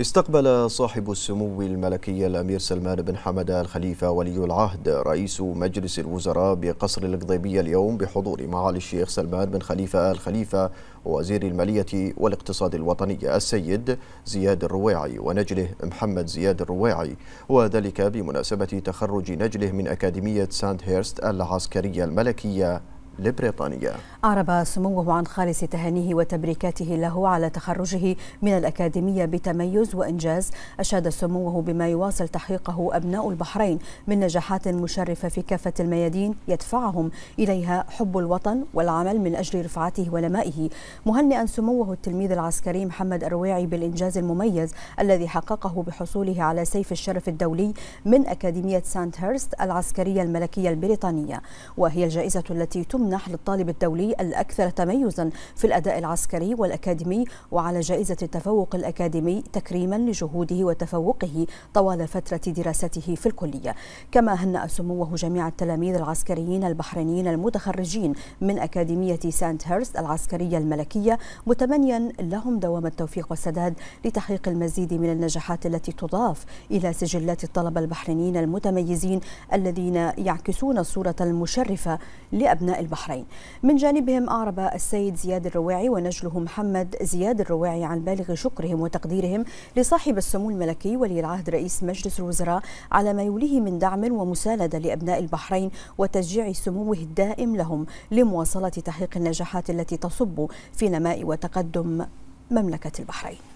استقبل صاحب السمو الملكي الأمير سلمان بن حمد الخليفة ولي العهد رئيس مجلس الوزراء بقصر القضيبية اليوم بحضور معالي الشيخ سلمان بن خليفة آل خليفة وزير المالية والاقتصاد الوطني السيد زياد الرواعي ونجله محمد زياد الرواعي وذلك بمناسبة تخرج نجله من أكاديمية ساند هيرست العسكرية الملكية لبريطانيا أعرب سموه عن خالص تهانيه وتبريكاته له على تخرجه من الأكاديمية بتميز وإنجاز أشاد سموه بما يواصل تحقيقه أبناء البحرين من نجاحات مشرفة في كافة الميادين يدفعهم إليها حب الوطن والعمل من أجل رفعته ونمائه مهنئا سموه التلميذ العسكري محمد الرويعي بالإنجاز المميز الذي حققه بحصوله على سيف الشرف الدولي من أكاديمية سانت هيرست العسكرية الملكية البريطانية وهي الجائزة التي تمنى يمنح للطالب الدولي الأكثر تميزا في الأداء العسكري والأكاديمي وعلى جائزة التفوق الأكاديمي تكريما لجهوده وتفوقه طوال فترة دراسته في الكلية كما هنأ سموه جميع التلاميذ العسكريين البحرينيين المتخرجين من أكاديمية سانت هيرست العسكرية الملكية متمنيا لهم دوام التوفيق والسداد لتحقيق المزيد من النجاحات التي تضاف إلى سجلات الطلبة البحرينيين المتميزين الذين يعكسون الصورة المشرفة لأبناء البلد البحرين من جانبهم أعرب السيد زياد الرواعي ونجله محمد زياد الرواعي عن بالغ شكرهم وتقديرهم لصاحب السمو الملكي ولي العهد رئيس مجلس الوزراء على ما يوليه من دعم ومساندة لأبناء البحرين وتشجيع سموه الدائم لهم لمواصلة تحقيق النجاحات التي تصب في نماء وتقدم مملكة البحرين